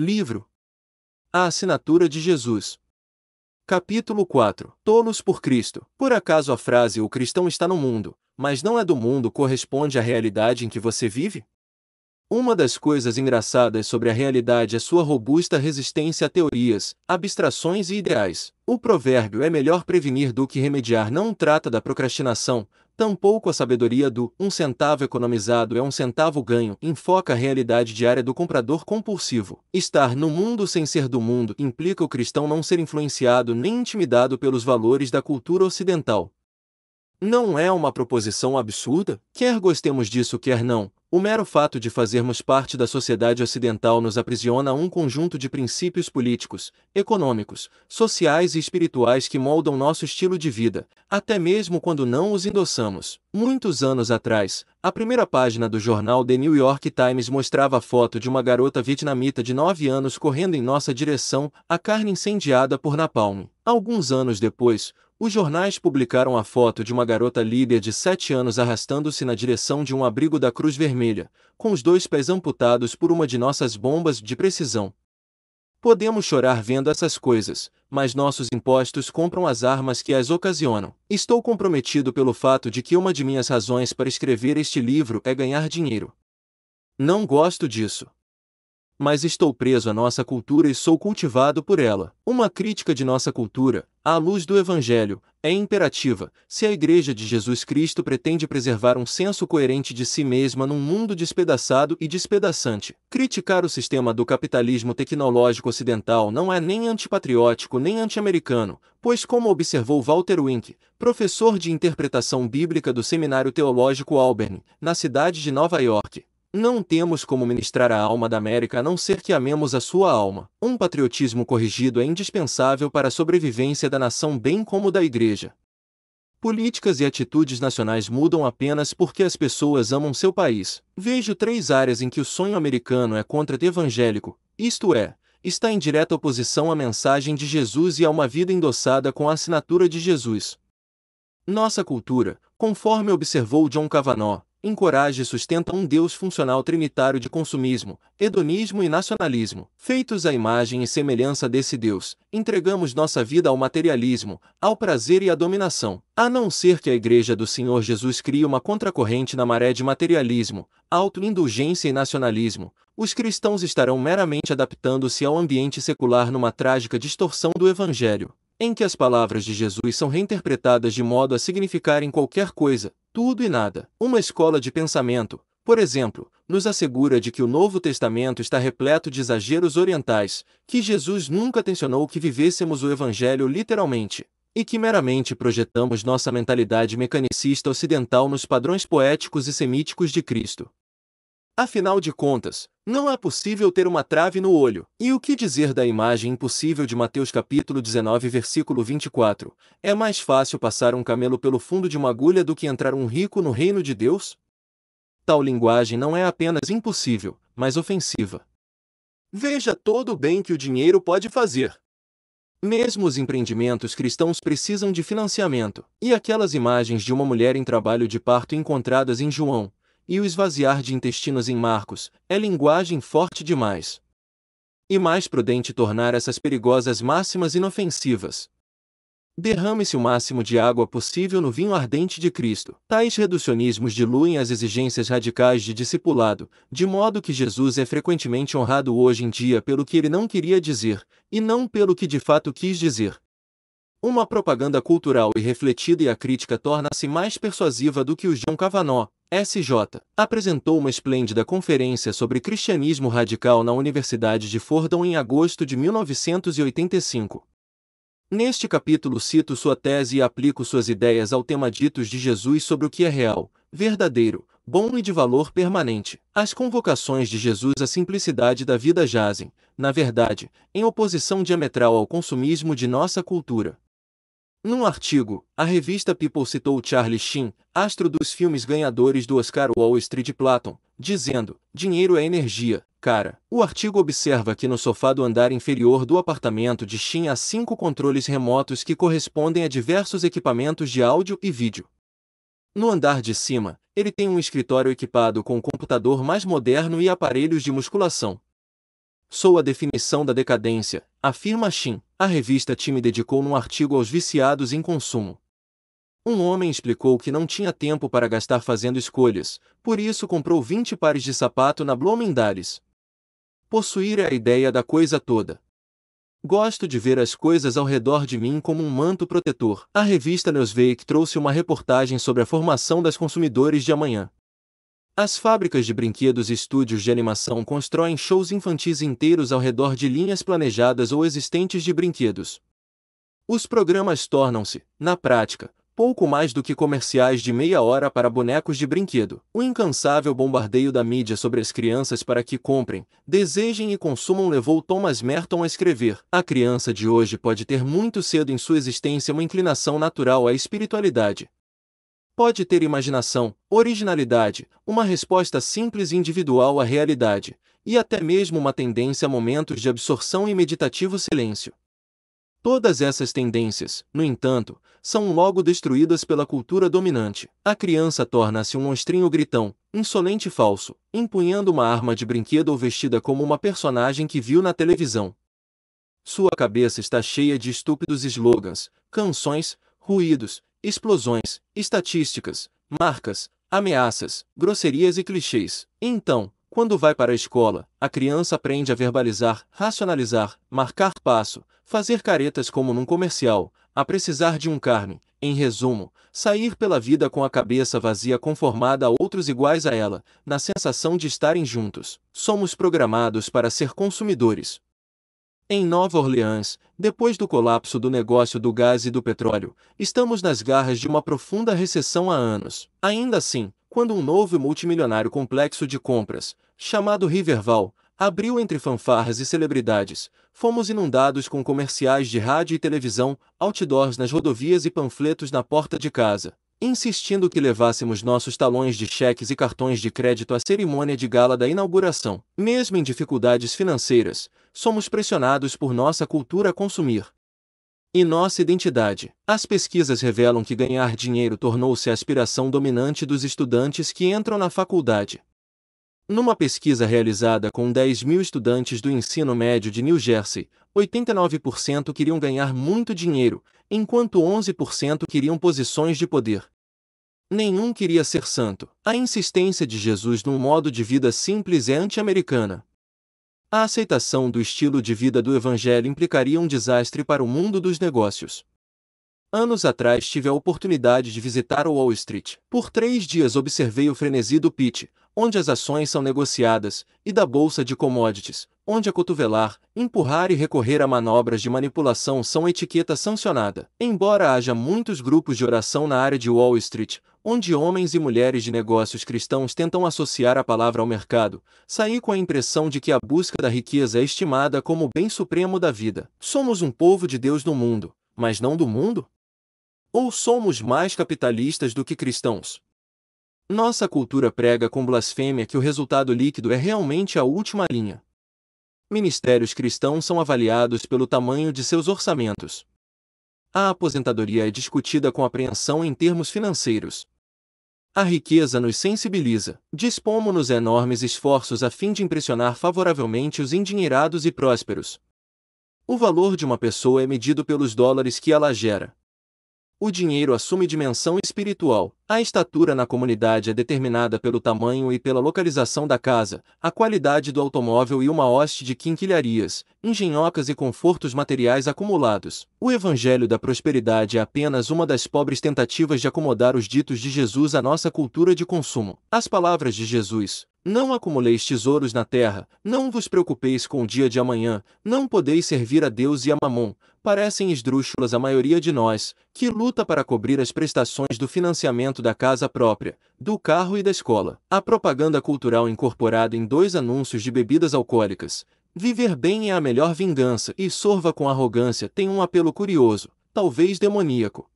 Livro A Assinatura de Jesus. Capítulo 4 Tolos por Cristo. Por acaso a frase o cristão está no mundo, mas não é do mundo corresponde à realidade em que você vive? Uma das coisas engraçadas sobre a realidade é sua robusta resistência a teorias, abstrações e ideais. O provérbio é melhor prevenir do que remediar não trata da procrastinação, Tampouco a sabedoria do um centavo economizado é um centavo ganho enfoca a realidade diária do comprador compulsivo. Estar no mundo sem ser do mundo implica o cristão não ser influenciado nem intimidado pelos valores da cultura ocidental. Não é uma proposição absurda, quer gostemos disso, quer não. O mero fato de fazermos parte da sociedade ocidental nos aprisiona a um conjunto de princípios políticos, econômicos, sociais e espirituais que moldam nosso estilo de vida, até mesmo quando não os endossamos. Muitos anos atrás, a primeira página do jornal The New York Times mostrava a foto de uma garota vietnamita de 9 anos correndo em nossa direção, a carne incendiada por napalm. Alguns anos depois, os jornais publicaram a foto de uma garota líbia de 7 anos arrastando-se na direção de um abrigo da Cruz Vermelha, com os dois pés amputados por uma de nossas bombas de precisão. Podemos chorar vendo essas coisas, mas nossos impostos compram as armas que as ocasionam. Estou comprometido pelo fato de que uma de minhas razões para escrever este livro é ganhar dinheiro. Não gosto disso mas estou preso à nossa cultura e sou cultivado por ela. Uma crítica de nossa cultura, à luz do Evangelho, é imperativa, se a Igreja de Jesus Cristo pretende preservar um senso coerente de si mesma num mundo despedaçado e despedaçante. Criticar o sistema do capitalismo tecnológico ocidental não é nem antipatriótico nem anti-americano, pois, como observou Walter Wink, professor de interpretação bíblica do Seminário Teológico Auburn, na cidade de Nova York, não temos como ministrar a alma da América a não ser que amemos a sua alma. Um patriotismo corrigido é indispensável para a sobrevivência da nação, bem como da Igreja. Políticas e atitudes nacionais mudam apenas porque as pessoas amam seu país. Vejo três áreas em que o sonho americano é contra-evangélico, isto é, está em direta oposição à mensagem de Jesus e a uma vida endossada com a assinatura de Jesus. Nossa cultura, conforme observou John Kavanaugh, encoraja e sustenta um Deus funcional trinitário de consumismo, hedonismo e nacionalismo. Feitos à imagem e semelhança desse Deus, entregamos nossa vida ao materialismo, ao prazer e à dominação. A não ser que a Igreja do Senhor Jesus crie uma contracorrente na maré de materialismo, autoindulgência e nacionalismo, os cristãos estarão meramente adaptando-se ao ambiente secular numa trágica distorção do Evangelho em que as palavras de Jesus são reinterpretadas de modo a significarem qualquer coisa, tudo e nada. Uma escola de pensamento, por exemplo, nos assegura de que o Novo Testamento está repleto de exageros orientais, que Jesus nunca tensionou que vivêssemos o Evangelho literalmente, e que meramente projetamos nossa mentalidade mecanicista ocidental nos padrões poéticos e semíticos de Cristo. Afinal de contas, não é possível ter uma trave no olho. E o que dizer da imagem impossível de Mateus capítulo 19 versículo 24? É mais fácil passar um camelo pelo fundo de uma agulha do que entrar um rico no reino de Deus? Tal linguagem não é apenas impossível, mas ofensiva. Veja todo o bem que o dinheiro pode fazer. Mesmo os empreendimentos cristãos precisam de financiamento, e aquelas imagens de uma mulher em trabalho de parto encontradas em João e o esvaziar de intestinos em Marcos, é linguagem forte demais. E mais prudente tornar essas perigosas máximas inofensivas. Derrame-se o máximo de água possível no vinho ardente de Cristo. Tais reducionismos diluem as exigências radicais de discipulado, de modo que Jesus é frequentemente honrado hoje em dia pelo que ele não queria dizer, e não pelo que de fato quis dizer. Uma propaganda cultural e refletida e a crítica torna-se mais persuasiva do que o John Cavanaugh, SJ, apresentou uma esplêndida conferência sobre cristianismo radical na Universidade de Fordham em agosto de 1985. Neste capítulo cito sua tese e aplico suas ideias ao tema ditos de Jesus sobre o que é real, verdadeiro, bom e de valor permanente. As convocações de Jesus à simplicidade da vida jazem, na verdade, em oposição diametral ao consumismo de nossa cultura. Num artigo, a revista People citou Charlie Sheen, astro dos filmes ganhadores do Oscar Wall Street Platon, dizendo: Dinheiro é energia, cara. O artigo observa que no sofá do andar inferior do apartamento de Sheen há cinco controles remotos que correspondem a diversos equipamentos de áudio e vídeo. No andar de cima, ele tem um escritório equipado com um computador mais moderno e aparelhos de musculação, sou a definição da decadência, afirma Shin. A revista Time dedicou num artigo aos viciados em consumo. Um homem explicou que não tinha tempo para gastar fazendo escolhas, por isso comprou 20 pares de sapato na Bloomingdale's. Possuir é a ideia da coisa toda. Gosto de ver as coisas ao redor de mim como um manto protetor. A revista Newsweek trouxe uma reportagem sobre a formação das consumidores de amanhã. As fábricas de brinquedos e estúdios de animação constroem shows infantis inteiros ao redor de linhas planejadas ou existentes de brinquedos. Os programas tornam-se, na prática, pouco mais do que comerciais de meia hora para bonecos de brinquedo. O incansável bombardeio da mídia sobre as crianças para que comprem, desejem e consumam levou Thomas Merton a escrever: A criança de hoje pode ter muito cedo em sua existência uma inclinação natural à espiritualidade, pode ter imaginação, originalidade, uma resposta simples e individual à realidade, e até mesmo uma tendência a momentos de absorção e meditativo silêncio. Todas essas tendências, no entanto, são logo destruídas pela cultura dominante. A criança torna-se um monstrinho gritão, insolente e falso, empunhando uma arma de brinquedo ou vestida como uma personagem que viu na televisão. Sua cabeça está cheia de estúpidos slogans, canções, ruídos, explosões, estatísticas, marcas, ameaças, grosserias e clichês. então, quando vai para a escola, a criança aprende a verbalizar, racionalizar, marcar passo, fazer caretas como num comercial, a precisar de um carne, em resumo, sair pela vida com a cabeça vazia conformada a outros iguais a ela, na sensação de estarem juntos. Somos programados para ser consumidores, em Nova Orleans, depois do colapso do negócio do gás e do petróleo, estamos nas garras de uma profunda recessão há anos. Ainda assim, quando um novo e multimilionário complexo de compras, chamado Riverval, abriu entre fanfarras e celebridades, fomos inundados com comerciais de rádio e televisão, outdoors nas rodovias e panfletos na porta de casa, insistindo que levássemos nossos talões de cheques e cartões de crédito à cerimônia de gala da inauguração. Mesmo em dificuldades financeiras, somos pressionados por nossa cultura a consumir. E nossa identidade. As pesquisas revelam que ganhar dinheiro tornou-se a aspiração dominante dos estudantes que entram na faculdade. Numa pesquisa realizada com 10 mil estudantes do ensino médio de New Jersey, 89% queriam ganhar muito dinheiro, enquanto 11% queriam posições de poder. Nenhum queria ser santo. A insistência de Jesus num modo de vida simples é anti-americana a aceitação do estilo de vida do Evangelho implicaria um desastre para o mundo dos negócios. Anos atrás tive a oportunidade de visitar o Wall Street. Por três dias observei o frenesi do pit, onde as ações são negociadas, e da bolsa de commodities, onde acotovelar, empurrar e recorrer a manobras de manipulação são etiqueta sancionada. Embora haja muitos grupos de oração na área de Wall Street, onde homens e mulheres de negócios cristãos tentam associar a palavra ao mercado, saí com a impressão de que a busca da riqueza é estimada como o bem supremo da vida. Somos um povo de Deus no mundo, mas não do mundo? Ou somos mais capitalistas do que cristãos? Nossa cultura prega com blasfêmia que o resultado líquido é realmente a última linha. Ministérios cristãos são avaliados pelo tamanho de seus orçamentos. A aposentadoria é discutida com apreensão em termos financeiros. A riqueza nos sensibiliza. Dispomos-nos enormes esforços a fim de impressionar favoravelmente os endinheirados e prósperos. O valor de uma pessoa é medido pelos dólares que ela gera o dinheiro assume dimensão espiritual. A estatura na comunidade é determinada pelo tamanho e pela localização da casa, a qualidade do automóvel e uma hoste de quinquilharias, engenhocas e confortos materiais acumulados. O Evangelho da Prosperidade é apenas uma das pobres tentativas de acomodar os ditos de Jesus à nossa cultura de consumo. As palavras de Jesus, não acumuleis tesouros na terra, não vos preocupeis com o dia de amanhã, não podeis servir a Deus e a Mamon. Parecem esdrúxulas a maioria de nós, que luta para cobrir as prestações do financiamento da casa própria, do carro e da escola. A propaganda cultural incorporada em dois anúncios de bebidas alcoólicas. Viver bem é a melhor vingança e sorva com arrogância tem um apelo curioso, talvez demoníaco.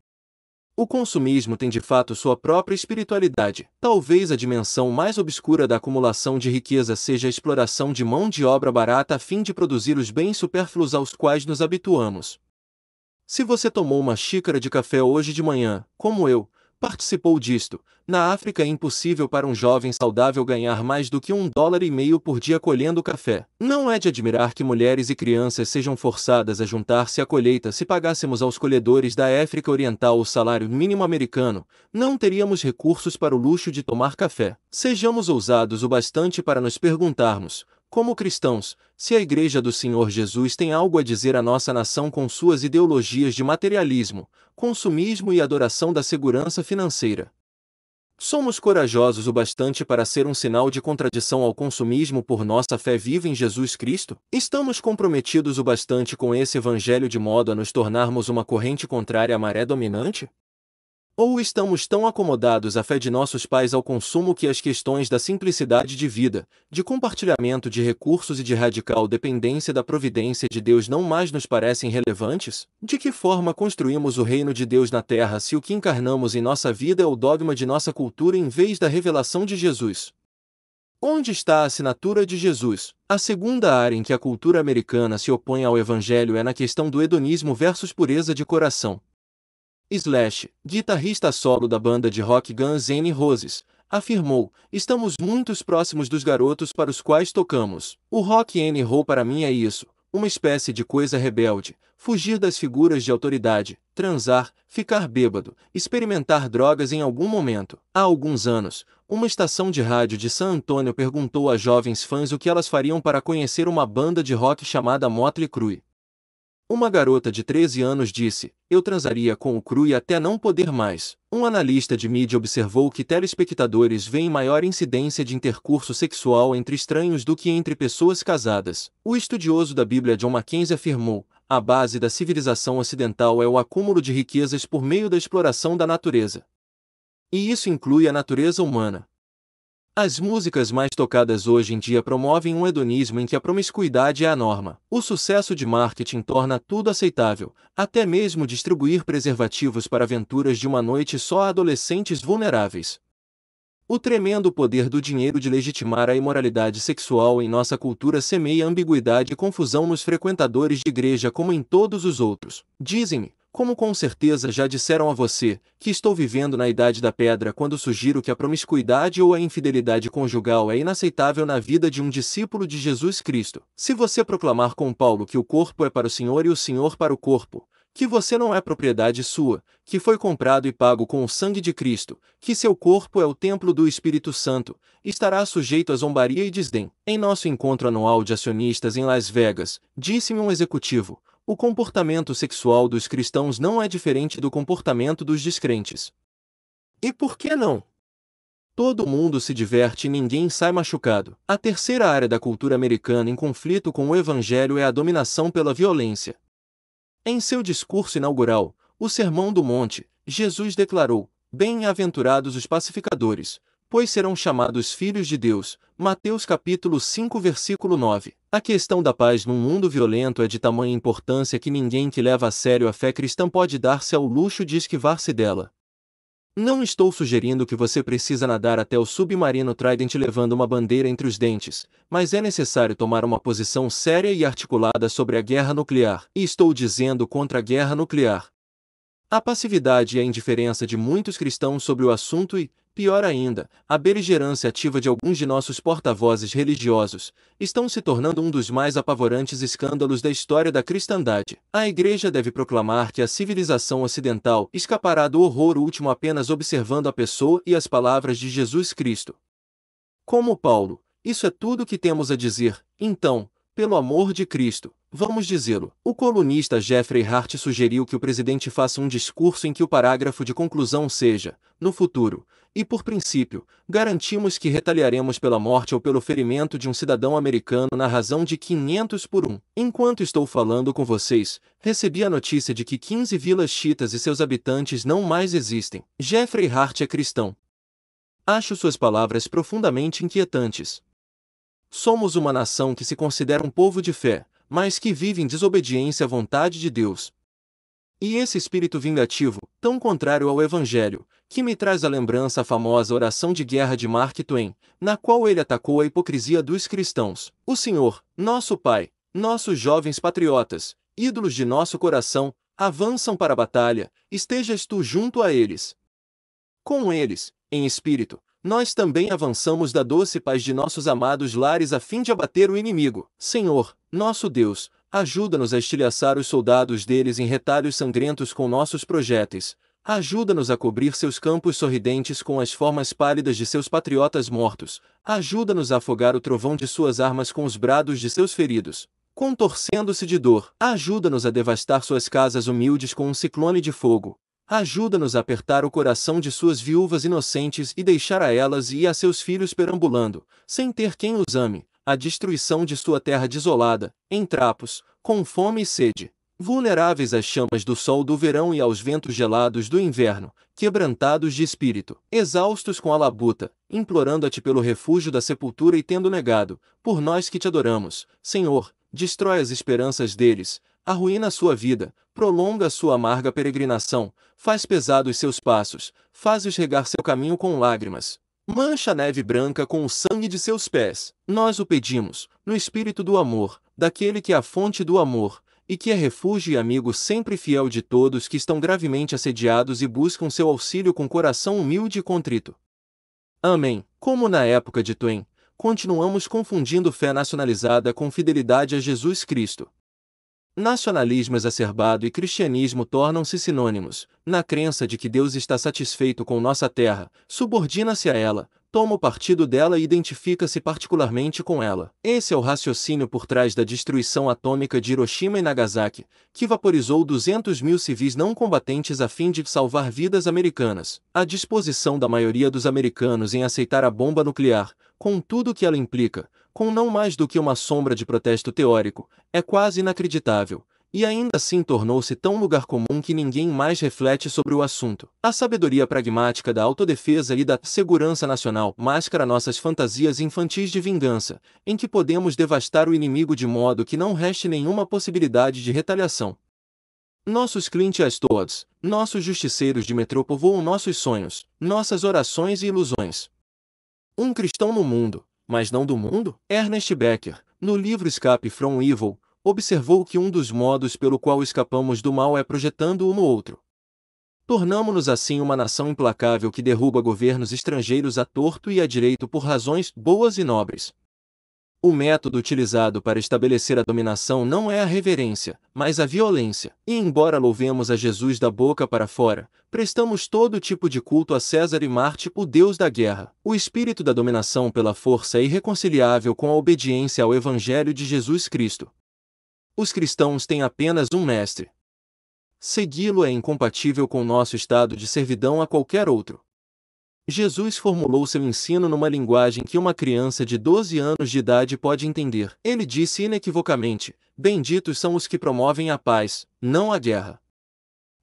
O consumismo tem de fato sua própria espiritualidade. Talvez a dimensão mais obscura da acumulação de riqueza seja a exploração de mão de obra barata a fim de produzir os bens supérfluos aos quais nos habituamos. Se você tomou uma xícara de café hoje de manhã, como eu, participou disto. Na África é impossível para um jovem saudável ganhar mais do que um dólar e meio por dia colhendo café. Não é de admirar que mulheres e crianças sejam forçadas a juntar-se à colheita se pagássemos aos colhedores da África Oriental o salário mínimo americano, não teríamos recursos para o luxo de tomar café. Sejamos ousados o bastante para nos perguntarmos, como cristãos, se a Igreja do Senhor Jesus tem algo a dizer à nossa nação com suas ideologias de materialismo, consumismo e adoração da segurança financeira. Somos corajosos o bastante para ser um sinal de contradição ao consumismo por nossa fé viva em Jesus Cristo? Estamos comprometidos o bastante com esse evangelho de modo a nos tornarmos uma corrente contrária à maré dominante? Ou estamos tão acomodados à fé de nossos pais ao consumo que as questões da simplicidade de vida, de compartilhamento de recursos e de radical dependência da providência de Deus não mais nos parecem relevantes? De que forma construímos o reino de Deus na terra se o que encarnamos em nossa vida é o dogma de nossa cultura em vez da revelação de Jesus? Onde está a assinatura de Jesus? A segunda área em que a cultura americana se opõe ao evangelho é na questão do hedonismo versus pureza de coração, Slash, guitarrista solo da banda de rock Guns N' Roses, afirmou: Estamos muito próximos dos garotos para os quais tocamos. O rock N roll para mim é isso, uma espécie de coisa rebelde, fugir das figuras de autoridade, transar, ficar bêbado, experimentar drogas em algum momento. Há alguns anos, uma estação de rádio de San Antonio perguntou a jovens fãs o que elas fariam para conhecer uma banda de rock chamada Motley Crue. Uma garota de 13 anos disse: Eu transaria com o e até não poder mais. Um analista de mídia observou que telespectadores veem maior incidência de intercurso sexual entre estranhos do que entre pessoas casadas. O estudioso da Bíblia John Mackenzie afirmou: A base da civilização ocidental é o acúmulo de riquezas por meio da exploração da natureza. E isso inclui a natureza humana. As músicas mais tocadas hoje em dia promovem um hedonismo em que a promiscuidade é a norma. O sucesso de marketing torna tudo aceitável, até mesmo distribuir preservativos para aventuras de uma noite só a adolescentes vulneráveis. O tremendo poder do dinheiro de legitimar a imoralidade sexual em nossa cultura semeia ambiguidade e confusão nos frequentadores de igreja como em todos os outros. Dizem-me, como com certeza já disseram a você, que estou vivendo na idade da pedra quando sugiro que a promiscuidade ou a infidelidade conjugal é inaceitável na vida de um discípulo de Jesus Cristo. Se você proclamar com Paulo que o corpo é para o Senhor e o Senhor para o corpo, que você não é propriedade sua, que foi comprado e pago com o sangue de Cristo, que seu corpo é o templo do Espírito Santo, estará sujeito a zombaria e desdém. Em nosso encontro anual de acionistas em Las Vegas, disse-me um executivo, o comportamento sexual dos cristãos não é diferente do comportamento dos descrentes. E por que não? Todo mundo se diverte e ninguém sai machucado. A terceira área da cultura americana em conflito com o evangelho é a dominação pela violência. Em seu discurso inaugural, o Sermão do Monte, Jesus declarou: Bem-aventurados os pacificadores, pois serão chamados filhos de Deus. Mateus capítulo 5 versículo 9. A questão da paz num mundo violento é de tamanha importância que ninguém que leva a sério a fé cristã pode dar-se ao luxo de esquivar-se dela. Não estou sugerindo que você precisa nadar até o submarino Trident levando uma bandeira entre os dentes, mas é necessário tomar uma posição séria e articulada sobre a guerra nuclear. E estou dizendo contra a guerra nuclear. A passividade e a indiferença de muitos cristãos sobre o assunto e, pior ainda, a beligerância ativa de alguns de nossos porta-vozes religiosos, estão se tornando um dos mais apavorantes escândalos da história da cristandade. A Igreja deve proclamar que a civilização ocidental escapará do horror último apenas observando a pessoa e as palavras de Jesus Cristo. Como Paulo, isso é tudo o que temos a dizer, então, pelo amor de Cristo, vamos dizê-lo. O colunista Jeffrey Hart sugeriu que o presidente faça um discurso em que o parágrafo de conclusão seja: no futuro, e por princípio, garantimos que retaliaremos pela morte ou pelo ferimento de um cidadão americano na razão de 500 por 1. Enquanto estou falando com vocês, recebi a notícia de que 15 vilas chitas e seus habitantes não mais existem. Jeffrey Hart é cristão. Acho suas palavras profundamente inquietantes, Somos uma nação que se considera um povo de fé, mas que vive em desobediência à vontade de Deus. E esse espírito vingativo, tão contrário ao Evangelho, que me traz à lembrança a famosa oração de guerra de Mark Twain, na qual ele atacou a hipocrisia dos cristãos. O Senhor, nosso Pai, nossos jovens patriotas, ídolos de nosso coração, avançam para a batalha, estejas tu junto a eles. Com eles, em espírito, nós também avançamos da doce paz de nossos amados lares a fim de abater o inimigo. Senhor, nosso Deus, ajuda-nos a estilhaçar os soldados deles em retalhos sangrentos com nossos projéteis. Ajuda-nos a cobrir seus campos sorridentes com as formas pálidas de seus patriotas mortos. Ajuda-nos a afogar o trovão de suas armas com os brados de seus feridos contorcendo-se de dor, ajuda-nos a devastar suas casas humildes com um ciclone de fogo, Ajuda-nos a apertar o coração de suas viúvas inocentes e deixar a elas e a seus filhos perambulando, sem ter quem os ame, a destruição de sua terra desolada, em trapos, com fome e sede, vulneráveis às chamas do sol do verão e aos ventos gelados do inverno, quebrantados de espírito, exaustos com a labuta, implorando a Ti pelo refúgio da sepultura e tendo negado, por nós que te adoramos, Senhor, destrói as esperanças deles, arruína sua vida, prolonga sua amarga peregrinação, faz pesados seus passos, faz-os regar seu caminho com lágrimas. Mancha a neve branca com o sangue de seus pés. Nós o pedimos, no espírito do amor, daquele que é a fonte do amor, e que é refúgio e amigo sempre fiel de todos que estão gravemente assediados e buscam seu auxílio com coração humilde e contrito. Amém. Como na época de Twain, continuamos confundindo fé nacionalizada com fidelidade a Jesus Cristo. Nacionalismo exacerbado e cristianismo tornam-se sinônimos, na crença de que Deus está satisfeito com nossa terra, subordina-se a ela, toma o partido dela e identifica-se particularmente com ela. Esse é o raciocínio por trás da destruição atômica de Hiroshima e Nagasaki, que vaporizou 200 mil civis não combatentes a fim de salvar vidas americanas. A disposição da maioria dos americanos em aceitar a bomba nuclear, com tudo o que ela implica, com não mais do que uma sombra de protesto teórico, é quase inacreditável, e ainda assim tornou-se tão lugar comum que ninguém mais reflete sobre o assunto. A sabedoria pragmática da autodefesa e da segurança nacional máscara nossas fantasias infantis de vingança, em que podemos devastar o inimigo de modo que não reste nenhuma possibilidade de retaliação. Nossos clientes todos, nossos justiceiros de metrópole voam nossos sonhos, nossas orações e ilusões. Um cristão no mundo, mas não do mundo? Ernest Becker, no livro Escape from Evil, observou que um dos modos pelo qual escapamos do mal é projetando um no outro. Tornamos-nos assim uma nação implacável que derruba governos estrangeiros a torto e a direito por razões boas e nobres, o método utilizado para estabelecer a dominação não é a reverência, mas a violência. E embora louvemos a Jesus da boca para fora, prestamos todo tipo de culto a César e Marte, o Deus da guerra. O espírito da dominação pela força é irreconciliável com a obediência ao Evangelho de Jesus Cristo. Os cristãos têm apenas um mestre. Segui-lo é incompatível com nosso estado de servidão a qualquer outro. Jesus formulou seu ensino numa linguagem que uma criança de 12 anos de idade pode entender. Ele disse inequivocamente: Benditos são os que promovem a paz, não a guerra.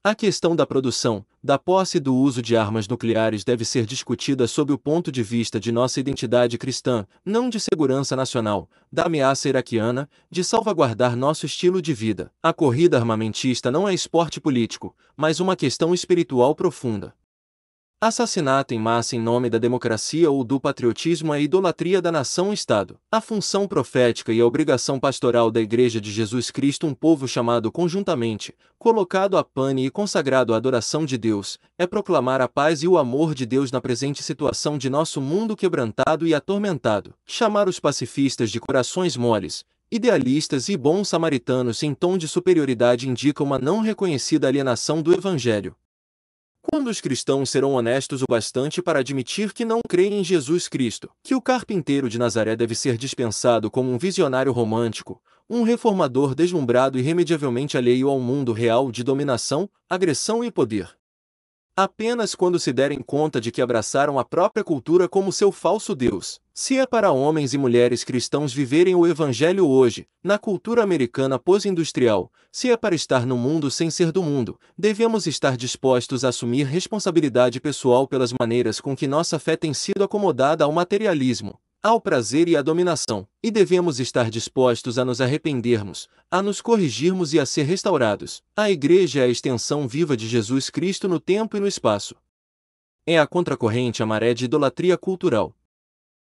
A questão da produção, da posse e do uso de armas nucleares deve ser discutida sob o ponto de vista de nossa identidade cristã, não de segurança nacional, da ameaça iraquiana, de salvaguardar nosso estilo de vida. A corrida armamentista não é esporte político, mas uma questão espiritual profunda. Assassinato em massa em nome da democracia ou do patriotismo é a idolatria da nação-estado. A função profética e a obrigação pastoral da Igreja de Jesus Cristo, um povo chamado conjuntamente, colocado a pane e consagrado à adoração de Deus, é proclamar a paz e o amor de Deus na presente situação de nosso mundo quebrantado e atormentado. Chamar os pacifistas de corações moles, Idealistas e bons samaritanos em tom de superioridade indica uma não reconhecida alienação do Evangelho. Quando os cristãos serão honestos o bastante para admitir que não creem em Jesus Cristo, que o carpinteiro de Nazaré deve ser dispensado como um visionário romântico, um reformador deslumbrado e irremediavelmente alheio ao mundo real de dominação, agressão e poder, Apenas quando se derem conta de que abraçaram a própria cultura como seu falso Deus. Se é para homens e mulheres cristãos viverem o Evangelho hoje, na cultura americana pós-industrial, se é para estar no mundo sem ser do mundo, devemos estar dispostos a assumir responsabilidade pessoal pelas maneiras com que nossa fé tem sido acomodada ao materialismo, ao prazer e à dominação, e devemos estar dispostos a nos arrependermos, a nos corrigirmos e a ser restaurados. A Igreja é a extensão viva de Jesus Cristo no tempo e no espaço. É a contracorrente à maré de idolatria cultural.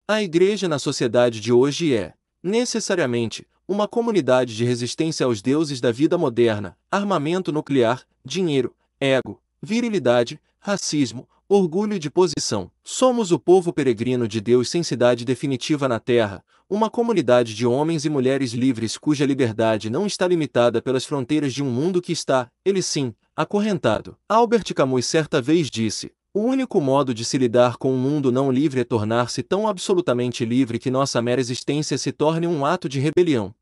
A Igreja na sociedade de hoje é, necessariamente, uma comunidade de resistência aos deuses da vida moderna, armamento nuclear, dinheiro, ego, virilidade, racismo, orgulho de posição. Somos o povo peregrino de Deus sem cidade definitiva na terra, uma comunidade de homens e mulheres livres cuja liberdade não está limitada pelas fronteiras de um mundo que está, ele sim, acorrentado. Albert Camus certa vez disse: o único modo de se lidar com um mundo não livre é tornar-se tão absolutamente livre que nossa mera existência se torne um ato de rebelião.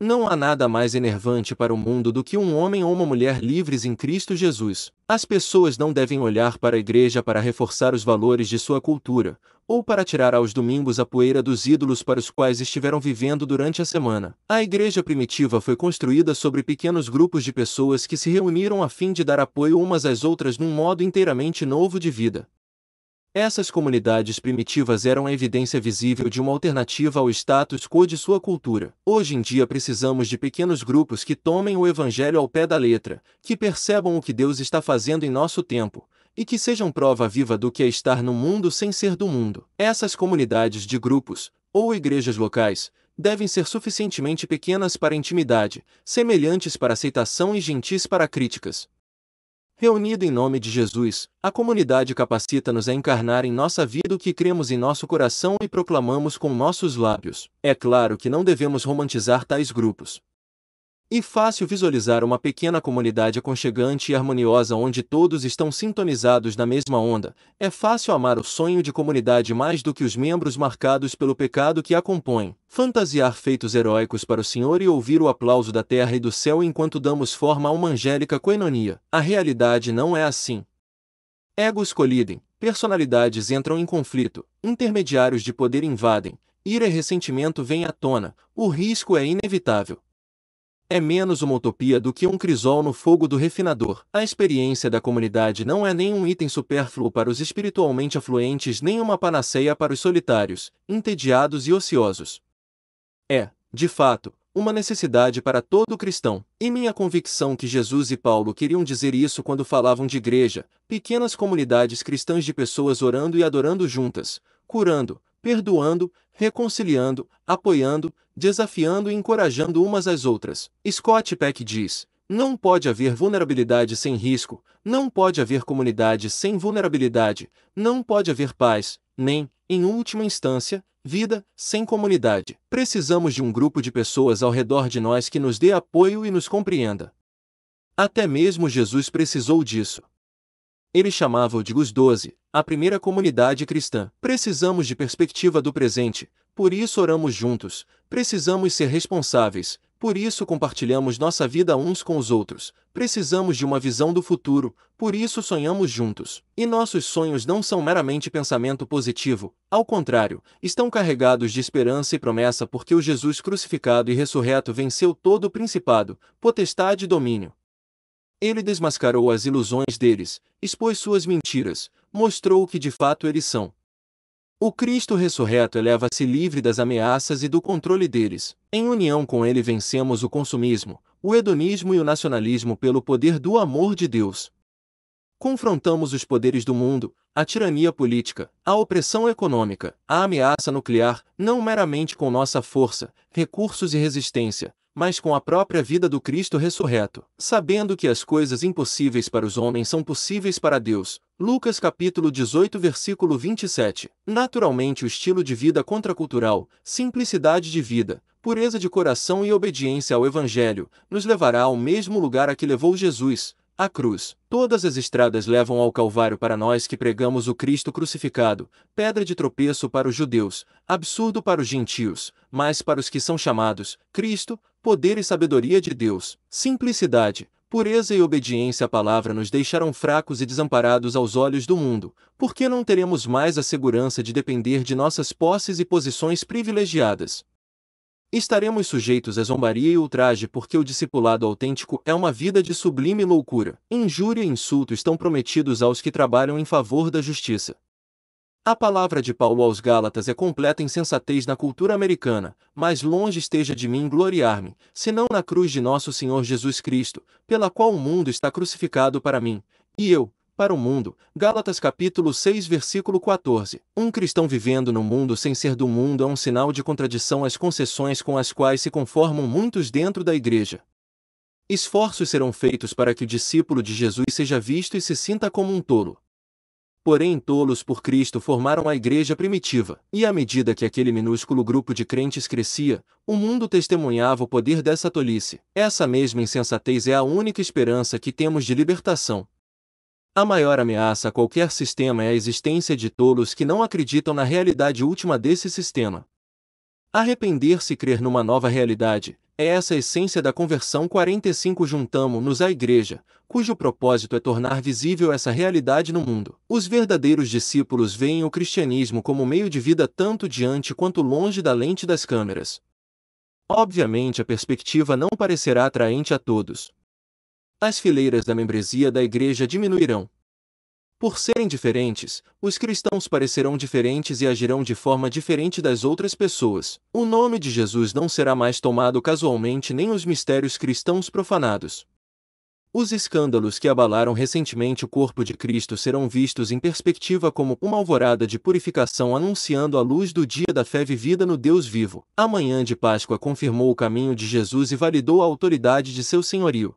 Não há nada mais enervante para o mundo do que um homem ou uma mulher livres em Cristo Jesus. As pessoas não devem olhar para a igreja para reforçar os valores de sua cultura, ou para tirar aos domingos a poeira dos ídolos para os quais estiveram vivendo durante a semana. A igreja primitiva foi construída sobre pequenos grupos de pessoas que se reuniram a fim de dar apoio umas às outras num modo inteiramente novo de vida. Essas comunidades primitivas eram a evidência visível de uma alternativa ao status quo de sua cultura. Hoje em dia precisamos de pequenos grupos que tomem o evangelho ao pé da letra, que percebam o que Deus está fazendo em nosso tempo, e que sejam prova viva do que é estar no mundo sem ser do mundo. Essas comunidades de grupos, ou igrejas locais, devem ser suficientemente pequenas para intimidade, semelhantes para aceitação e gentis para críticas, Reunido em nome de Jesus, a comunidade capacita-nos a encarnar em nossa vida o que cremos em nosso coração e proclamamos com nossos lábios. É claro que não devemos romantizar tais grupos, e fácil visualizar uma pequena comunidade aconchegante e harmoniosa onde todos estão sintonizados na mesma onda, é fácil amar o sonho de comunidade mais do que os membros marcados pelo pecado que a compõem, fantasiar feitos heróicos para o Senhor e ouvir o aplauso da terra e do céu enquanto damos forma a uma angélica coenonia. A realidade não é assim. Egos colidem, personalidades entram em conflito, intermediários de poder invadem, ira e ressentimento vêm à tona, o risco é inevitável é menos uma utopia do que um crisol no fogo do refinador. A experiência da comunidade não é nenhum item supérfluo para os espiritualmente afluentes nem uma panaceia para os solitários, entediados e ociosos. É, de fato, uma necessidade para todo cristão. E minha convicção que Jesus e Paulo queriam dizer isso quando falavam de igreja, pequenas comunidades cristãs de pessoas orando e adorando juntas, curando, perdoando, reconciliando, apoiando, desafiando e encorajando umas às outras. Scott Peck diz: não pode haver vulnerabilidade sem risco, não pode haver comunidade sem vulnerabilidade, não pode haver paz, nem, em última instância, vida sem comunidade. Precisamos de um grupo de pessoas ao redor de nós que nos dê apoio e nos compreenda. Até mesmo Jesus precisou disso. Ele chamava-o de os Doze, a primeira comunidade cristã. Precisamos de perspectiva do presente, por isso oramos juntos, precisamos ser responsáveis, por isso compartilhamos nossa vida uns com os outros, precisamos de uma visão do futuro, por isso sonhamos juntos. E nossos sonhos não são meramente pensamento positivo, ao contrário, estão carregados de esperança e promessa porque o Jesus crucificado e ressurreto venceu todo o principado, potestade e domínio. Ele desmascarou as ilusões deles, expôs suas mentiras, mostrou o que de fato eles são. O Cristo ressurreto eleva-se livre das ameaças e do controle deles. Em união com ele vencemos o consumismo, o hedonismo e o nacionalismo pelo poder do amor de Deus. Confrontamos os poderes do mundo, a tirania política, a opressão econômica, a ameaça nuclear, não meramente com nossa força, recursos e resistência, mas com a própria vida do Cristo ressurreto, sabendo que as coisas impossíveis para os homens são possíveis para Deus. Lucas capítulo 18, versículo 27. Naturalmente, o estilo de vida contracultural, simplicidade de vida, pureza de coração e obediência ao evangelho nos levará ao mesmo lugar a que levou Jesus, a cruz. Todas as estradas levam ao Calvário para nós que pregamos o Cristo crucificado, pedra de tropeço para os judeus, absurdo para os gentios, mas para os que são chamados, Cristo, poder e sabedoria de Deus, simplicidade, pureza e obediência à palavra nos deixaram fracos e desamparados aos olhos do mundo, porque não teremos mais a segurança de depender de nossas posses e posições privilegiadas estaremos sujeitos a zombaria e ultraje porque o discipulado autêntico é uma vida de sublime loucura. Injúria e insulto estão prometidos aos que trabalham em favor da justiça. A palavra de Paulo aos Gálatas é completa insensatez na cultura americana, mas longe esteja de mim gloriar-me, senão na cruz de nosso Senhor Jesus Cristo, pela qual o mundo está crucificado para mim, e eu, para o mundo. Gálatas capítulo 6, versículo 14. Um cristão vivendo no mundo sem ser do mundo é um sinal de contradição às concessões com as quais se conformam muitos dentro da igreja. Esforços serão feitos para que o discípulo de Jesus seja visto e se sinta como um tolo. Porém, tolos por Cristo formaram a igreja primitiva, e à medida que aquele minúsculo grupo de crentes crescia, o mundo testemunhava o poder dessa tolice. Essa mesma insensatez é a única esperança que temos de libertação, a maior ameaça a qualquer sistema é a existência de tolos que não acreditam na realidade última desse sistema. Arrepender-se e crer numa nova realidade, é essa a essência da conversão 45 juntamo-nos à igreja, cujo propósito é tornar visível essa realidade no mundo. Os verdadeiros discípulos veem o cristianismo como meio de vida tanto diante quanto longe da lente das câmeras. Obviamente a perspectiva não parecerá atraente a todos, as fileiras da membresia da igreja diminuirão. Por serem diferentes, os cristãos parecerão diferentes e agirão de forma diferente das outras pessoas. O nome de Jesus não será mais tomado casualmente nem os mistérios cristãos profanados. Os escândalos que abalaram recentemente o corpo de Cristo serão vistos em perspectiva como uma alvorada de purificação anunciando a luz do dia da fé vivida no Deus vivo. A manhã de Páscoa confirmou o caminho de Jesus e validou a autoridade de seu senhorio.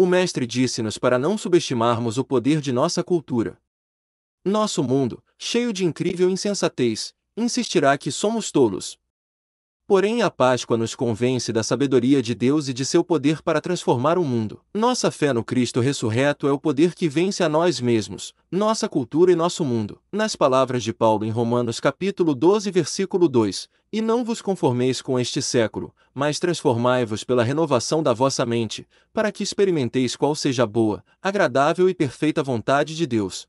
O mestre disse-nos para não subestimarmos o poder de nossa cultura. Nosso mundo, cheio de incrível insensatez, insistirá que somos tolos, Porém, a Páscoa nos convence da sabedoria de Deus e de seu poder para transformar o mundo. Nossa fé no Cristo ressurreto é o poder que vence a nós mesmos, nossa cultura e nosso mundo. Nas palavras de Paulo em Romanos capítulo 12, versículo 2, e não vos conformeis com este século, mas transformai-vos pela renovação da vossa mente, para que experimenteis qual seja a boa, agradável e perfeita vontade de Deus.